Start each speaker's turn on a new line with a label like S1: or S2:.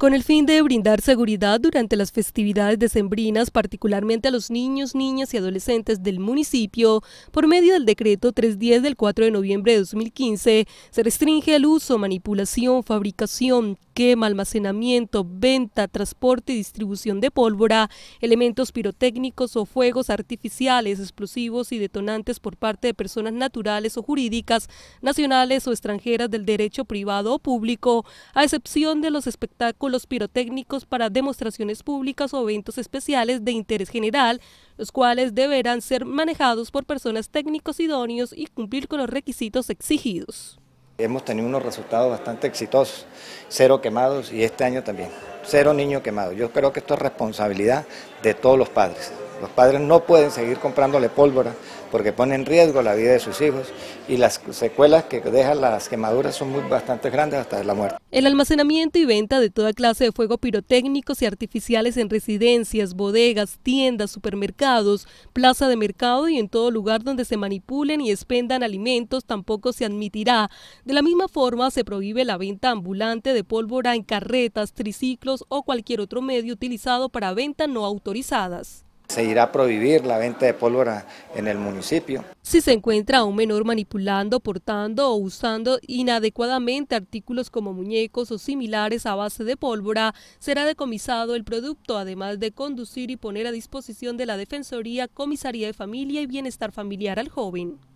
S1: con el fin de brindar seguridad durante las festividades decembrinas, particularmente a los niños, niñas y adolescentes del municipio, por medio del decreto 310 del 4 de noviembre de 2015, se restringe el uso, manipulación, fabricación, quema, almacenamiento, venta, transporte y distribución de pólvora, elementos pirotécnicos o fuegos artificiales, explosivos y detonantes por parte de personas naturales o jurídicas, nacionales o extranjeras del derecho privado o público, a excepción de los espectáculos los pirotécnicos para demostraciones públicas o eventos especiales de interés general, los cuales deberán ser manejados por personas técnicos idóneos y cumplir con los requisitos exigidos.
S2: Hemos tenido unos resultados bastante exitosos, cero quemados y este año también cero niño quemado. Yo creo que esto es responsabilidad de todos los padres. Los padres no pueden seguir comprándole pólvora porque pone en riesgo la vida de sus hijos y las secuelas que dejan las quemaduras son muy, bastante grandes hasta la muerte.
S1: El almacenamiento y venta de toda clase de fuego pirotécnicos y artificiales en residencias, bodegas, tiendas, supermercados, plaza de mercado y en todo lugar donde se manipulen y expendan alimentos tampoco se admitirá. De la misma forma se prohíbe la venta ambulante de pólvora en carretas, triciclos, o cualquier otro medio utilizado para venta no autorizadas.
S2: Se irá a prohibir la venta de pólvora en el municipio.
S1: Si se encuentra a un menor manipulando, portando o usando inadecuadamente artículos como muñecos o similares a base de pólvora, será decomisado el producto, además de conducir y poner a disposición de la Defensoría, Comisaría de Familia y Bienestar Familiar al joven.